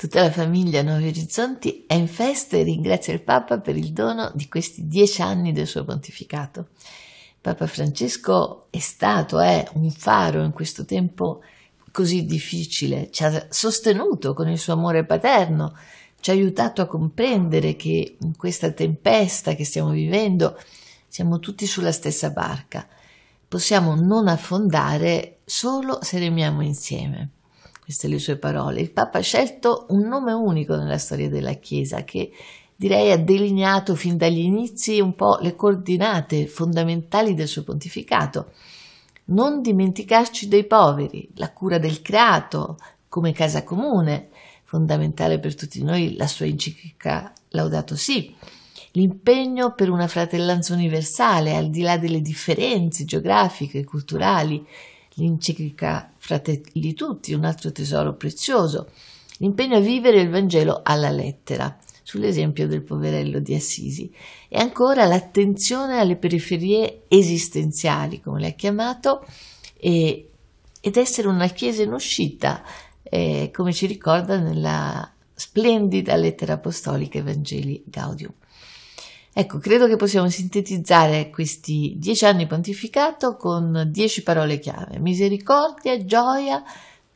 Tutta la famiglia a Nuovi Orizzonti è in festa e ringrazia il Papa per il dono di questi dieci anni del suo pontificato. Papa Francesco è stato, è eh, un faro in questo tempo così difficile, ci ha sostenuto con il suo amore paterno, ci ha aiutato a comprendere che in questa tempesta che stiamo vivendo siamo tutti sulla stessa barca. Possiamo non affondare solo se remiamo insieme queste le sue parole, il Papa ha scelto un nome unico nella storia della Chiesa che direi ha delineato fin dagli inizi un po' le coordinate fondamentali del suo pontificato. Non dimenticarci dei poveri, la cura del creato come casa comune, fondamentale per tutti noi la sua enciclica Laudato Si, l'impegno per una fratellanza universale al di là delle differenze geografiche, e culturali, l'enciclica Fratelli Tutti, un altro tesoro prezioso. L'impegno a vivere il Vangelo alla lettera, sull'esempio del poverello di Assisi. E ancora l'attenzione alle periferie esistenziali, come l'ha chiamato, e, ed essere una chiesa in uscita, eh, come ci ricorda nella splendida lettera apostolica Evangeli Gaudium. Ecco, credo che possiamo sintetizzare questi dieci anni pontificato con dieci parole chiave. Misericordia, gioia,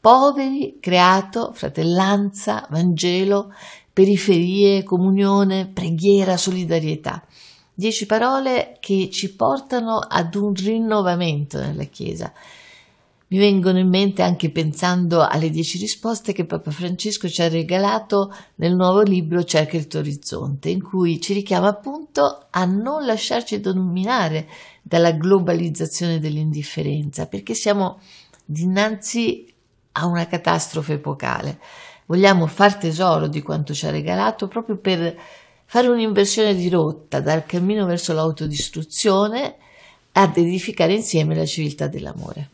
poveri, creato, fratellanza, Vangelo, periferie, comunione, preghiera, solidarietà. Dieci parole che ci portano ad un rinnovamento nella Chiesa mi vengono in mente anche pensando alle dieci risposte che Papa Francesco ci ha regalato nel nuovo libro Cerca il tuo orizzonte, in cui ci richiama appunto a non lasciarci dominare dalla globalizzazione dell'indifferenza, perché siamo dinanzi a una catastrofe epocale. Vogliamo far tesoro di quanto ci ha regalato proprio per fare un'inversione di rotta dal cammino verso l'autodistruzione ad edificare insieme la civiltà dell'amore.